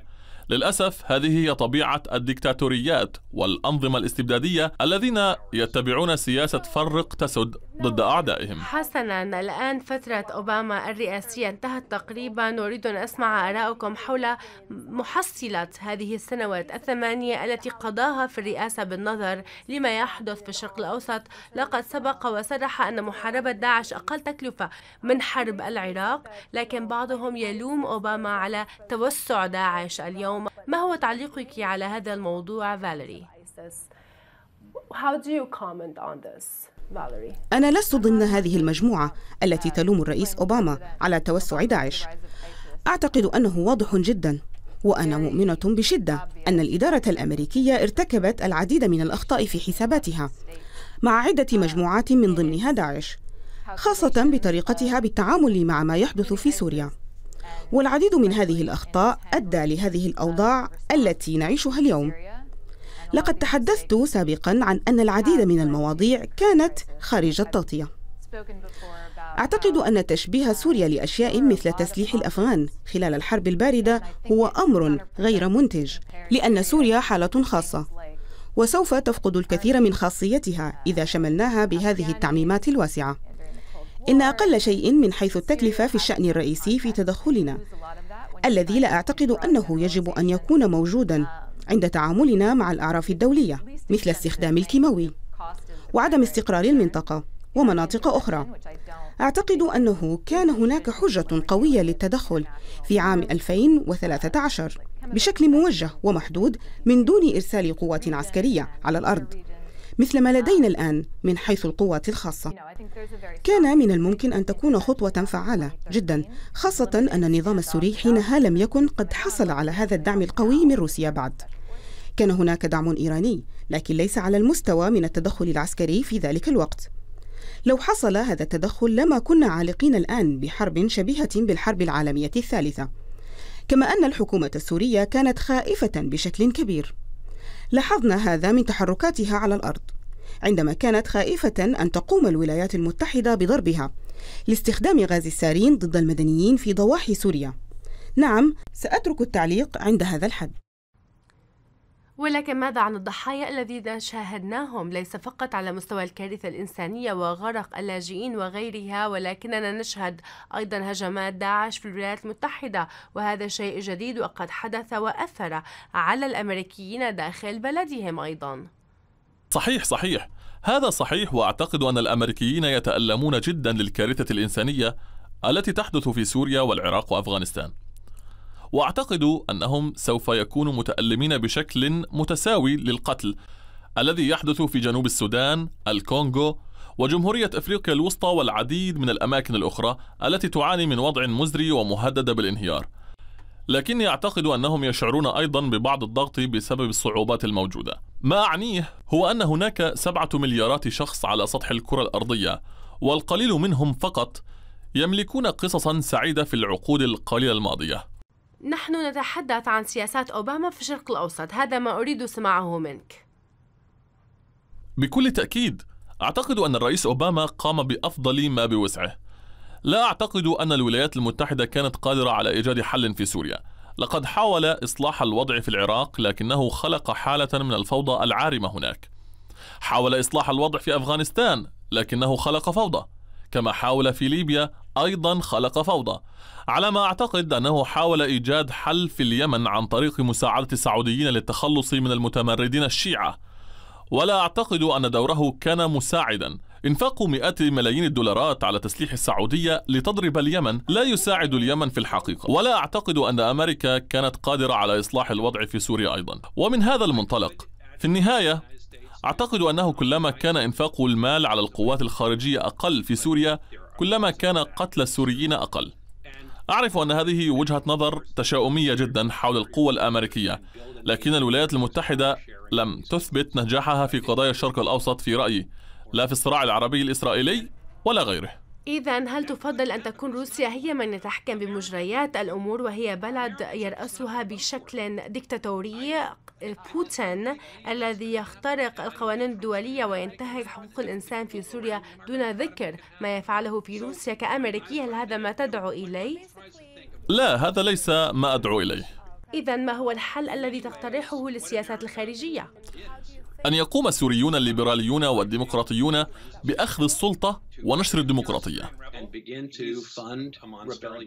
Speaker 3: للأسف هذه هي طبيعة الديكتاتوريات والأنظمة الاستبدادية الذين يتبعون سياسة فرق تسد ضد أعدائهم
Speaker 1: حسنا الآن فترة أوباما الرئاسية انتهت تقريبا أريد أن أسمع آراءكم حول محصلة هذه السنوات الثمانية التي قضاها في الرئاسة بالنظر لما يحدث في الشرق الأوسط لقد سبق وصرح أن محاربة داعش أقل تكلفة من حرب العراق لكن بعضهم يلوم أوباما على توسع داعش اليوم ما هو تعليقك على هذا الموضوع فاليري How do you comment on this?
Speaker 2: أنا لست ضمن هذه المجموعة التي تلوم الرئيس أوباما على توسع داعش أعتقد أنه واضح جدا وأنا مؤمنة بشدة أن الإدارة الأمريكية ارتكبت العديد من الأخطاء في حساباتها مع عدة مجموعات من ضمنها داعش خاصة بطريقتها بالتعامل مع ما يحدث في سوريا والعديد من هذه الأخطاء أدى لهذه الأوضاع التي نعيشها اليوم لقد تحدثت سابقا عن أن العديد من المواضيع كانت خارج التغطية أعتقد أن تشبيه سوريا لأشياء مثل تسليح الأفغان خلال الحرب الباردة هو أمر غير منتج لأن سوريا حالة خاصة وسوف تفقد الكثير من خاصيتها إذا شملناها بهذه التعميمات الواسعة إن أقل شيء من حيث التكلفة في الشأن الرئيسي في تدخلنا الذي لا أعتقد أنه يجب أن يكون موجودا عند تعاملنا مع الأعراف الدولية مثل استخدام الكيماوي وعدم استقرار المنطقة ومناطق أخرى أعتقد أنه كان هناك حجة قوية للتدخل في عام 2013 بشكل موجه ومحدود من دون إرسال قوات عسكرية على الأرض مثل ما لدينا الآن من حيث القوات الخاصة كان من الممكن أن تكون خطوة فعالة جدا خاصة أن النظام السوري حينها لم يكن قد حصل على هذا الدعم القوي من روسيا بعد كان هناك دعم إيراني لكن ليس على المستوى من التدخل العسكري في ذلك الوقت لو حصل هذا التدخل لما كنا عالقين الآن بحرب شبيهة بالحرب العالمية الثالثة كما أن الحكومة السورية كانت خائفة بشكل كبير لاحظنا هذا من تحركاتها على الارض عندما كانت خائفه ان تقوم الولايات المتحده بضربها لاستخدام غاز السارين ضد المدنيين في ضواحي سوريا نعم ساترك التعليق عند هذا الحد
Speaker 1: ولكن ماذا عن الضحايا الذين شاهدناهم ليس فقط على مستوى الكارثة الإنسانية وغرق اللاجئين وغيرها ولكننا نشهد أيضا هجمات داعش في الولايات المتحدة وهذا شيء جديد وقد حدث وأثر على الأمريكيين داخل بلدهم أيضا
Speaker 3: صحيح صحيح هذا صحيح وأعتقد أن الأمريكيين يتألمون جدا للكارثة الإنسانية التي تحدث في سوريا والعراق وأفغانستان واعتقد انهم سوف يكونوا متالمين بشكل متساوي للقتل الذي يحدث في جنوب السودان الكونغو وجمهورية افريقيا الوسطى والعديد من الاماكن الاخرى التي تعاني من وضع مزري ومهدده بالانهيار. لكني اعتقد انهم يشعرون ايضا ببعض الضغط بسبب الصعوبات الموجوده. ما اعنيه هو ان هناك سبعة مليارات شخص على سطح الكره الارضيه والقليل منهم فقط يملكون قصصا سعيده في العقود القليله الماضيه.
Speaker 1: نحن نتحدث عن سياسات أوباما في الشرق الأوسط هذا ما أريد سماعه منك
Speaker 3: بكل تأكيد أعتقد أن الرئيس أوباما قام بأفضل ما بوسعه لا أعتقد أن الولايات المتحدة كانت قادرة على إيجاد حل في سوريا لقد حاول إصلاح الوضع في العراق لكنه خلق حالة من الفوضى العارمة هناك حاول إصلاح الوضع في أفغانستان لكنه خلق فوضى كما حاول في ليبيا أيضا خلق فوضى على ما أعتقد أنه حاول إيجاد حل في اليمن عن طريق مساعدة السعوديين للتخلص من المتمردين الشيعة ولا أعتقد أن دوره كان مساعدا إنفاق مئات ملايين الدولارات على تسليح السعودية لتضرب اليمن لا يساعد اليمن في الحقيقة ولا أعتقد أن أمريكا كانت قادرة على إصلاح الوضع في سوريا أيضا ومن هذا المنطلق في النهاية أعتقد أنه كلما كان إنفاق المال على القوات الخارجية أقل في سوريا كلما كان قتل السوريين أقل أعرف أن هذه وجهة نظر تشاؤمية جدا حول القوة الأمريكية لكن الولايات المتحدة لم تثبت نجاحها في قضايا الشرق الأوسط في رأيي لا في الصراع العربي الإسرائيلي ولا غيره
Speaker 1: إذا هل تفضل أن تكون روسيا هي من يتحكم بمجريات الأمور وهي بلد يرأسها بشكل ديكتاتوري بوتين الذي يخترق القوانين الدولية وينتهك حقوق الإنسان في سوريا دون ذكر ما يفعله في روسيا كأمريكي هل هذا ما تدعو إليه؟
Speaker 3: لا هذا ليس ما أدعو إليه
Speaker 1: إذا ما هو الحل الذي تقترحه للسياسات الخارجية؟
Speaker 3: أن يقوم السوريون الليبراليون والديمقراطيون بأخذ السلطة ونشر الديمقراطية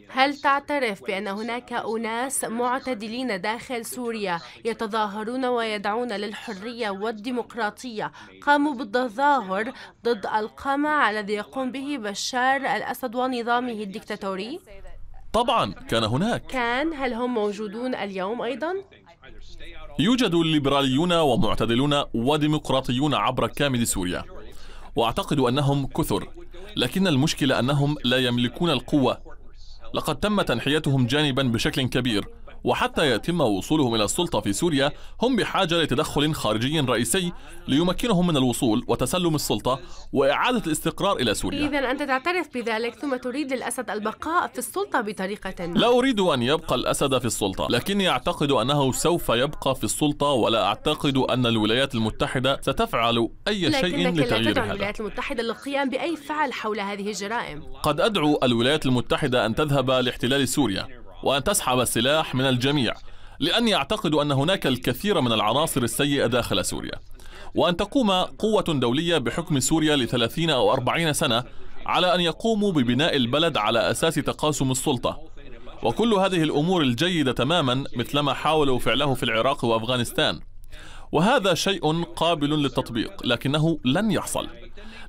Speaker 1: هل تعترف بأن هناك أناس معتدلين داخل سوريا يتظاهرون ويدعون للحرية والديمقراطية قاموا بالتظاهر ضد القمع الذي يقوم به بشار الأسد ونظامه الدكتاتوري؟
Speaker 3: طبعا كان هناك
Speaker 1: كان هل هم موجودون اليوم أيضا؟
Speaker 3: يوجد الليبراليون ومعتدلون وديمقراطيون عبر كامل سوريا واعتقد انهم كثر لكن المشكله انهم لا يملكون القوه لقد تم تنحيتهم جانبا بشكل كبير وحتى يتم وصولهم إلى السلطة في سوريا هم بحاجة لتدخل خارجي رئيسي ليمكنهم من الوصول وتسلم السلطة وإعادة الاستقرار إلى سوريا
Speaker 1: إذا أنت تعترف بذلك ثم تريد للأسد البقاء في السلطة بطريقة ما لا
Speaker 3: أريد أن يبقى الأسد في السلطة لكني أعتقد أنه سوف يبقى في السلطة ولا أعتقد أن الولايات المتحدة ستفعل أي شيء لتغيير هذا الولايات
Speaker 1: المتحدة للقيام بأي فعل حول هذه الجرائم
Speaker 3: قد أدعو الولايات المتحدة أن تذهب لاحتلال سوريا وأن تسحب السلاح من الجميع لأني أعتقد أن هناك الكثير من العناصر السيئة داخل سوريا وأن تقوم قوة دولية بحكم سوريا لثلاثين أو أربعين سنة على أن يقوموا ببناء البلد على أساس تقاسم السلطة وكل هذه الأمور الجيدة تماما مثلما حاولوا فعله في العراق وأفغانستان وهذا شيء قابل للتطبيق لكنه لن يحصل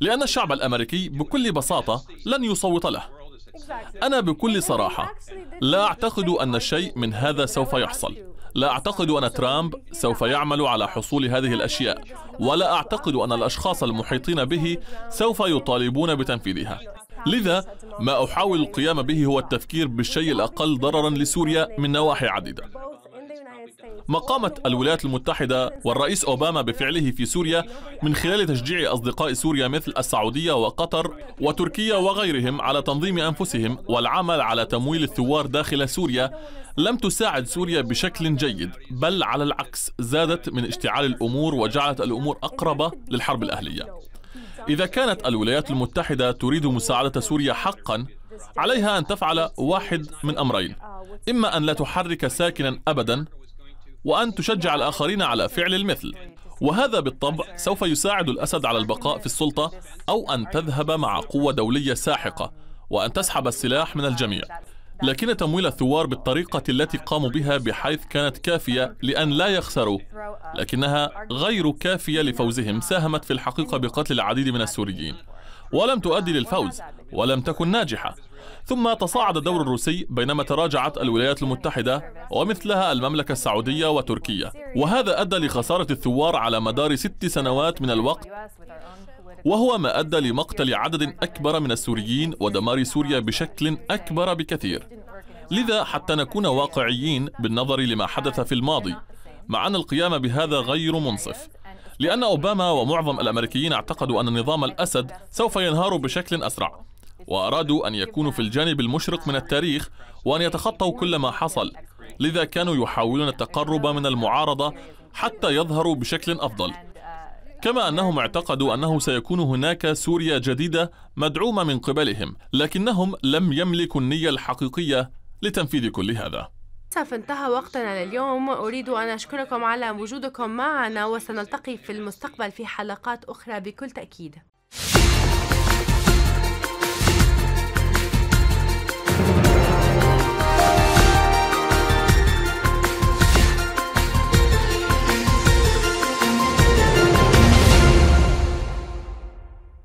Speaker 3: لأن الشعب الأمريكي بكل بساطة لن يصوت له أنا بكل صراحة لا أعتقد أن الشيء من هذا سوف يحصل لا أعتقد أن ترامب سوف يعمل على حصول هذه الأشياء ولا أعتقد أن الأشخاص المحيطين به سوف يطالبون بتنفيذها لذا ما أحاول القيام به هو التفكير بالشيء الأقل ضررا لسوريا من نواحي عديدة ما قامت الولايات المتحدة والرئيس أوباما بفعله في سوريا من خلال تشجيع أصدقاء سوريا مثل السعودية وقطر وتركيا وغيرهم على تنظيم أنفسهم والعمل على تمويل الثوار داخل سوريا لم تساعد سوريا بشكل جيد بل على العكس زادت من اشتعال الأمور وجعلت الأمور أقرب للحرب الأهلية إذا كانت الولايات المتحدة تريد مساعدة سوريا حقا عليها أن تفعل واحد من أمرين إما أن لا تحرك ساكنا أبدا وأن تشجع الآخرين على فعل المثل وهذا بالطبع سوف يساعد الأسد على البقاء في السلطة أو أن تذهب مع قوة دولية ساحقة وأن تسحب السلاح من الجميع لكن تمويل الثوار بالطريقة التي قاموا بها بحيث كانت كافية لأن لا يخسروا لكنها غير كافية لفوزهم ساهمت في الحقيقة بقتل العديد من السوريين ولم تؤدي للفوز ولم تكن ناجحة ثم تصاعد الدور الروسي بينما تراجعت الولايات المتحدة ومثلها المملكة السعودية وتركيا وهذا أدى لخسارة الثوار على مدار ست سنوات من الوقت وهو ما أدى لمقتل عدد أكبر من السوريين ودمار سوريا بشكل أكبر بكثير لذا حتى نكون واقعيين بالنظر لما حدث في الماضي مع أن القيام بهذا غير منصف لأن أوباما ومعظم الأمريكيين اعتقدوا أن نظام الأسد سوف ينهار بشكل أسرع وأرادوا أن يكونوا في الجانب المشرق من التاريخ وأن يتخطوا كل ما حصل لذا كانوا يحاولون التقرب من المعارضة حتى يظهروا بشكل أفضل كما أنهم اعتقدوا أنه سيكون هناك سوريا جديدة مدعومة من قبلهم لكنهم لم يملكوا النية الحقيقية لتنفيذ كل هذا
Speaker 1: للأسف انتهى وقتنا لليوم أريد أن أشكركم على وجودكم معنا وسنلتقي في المستقبل في حلقات أخرى بكل تأكيد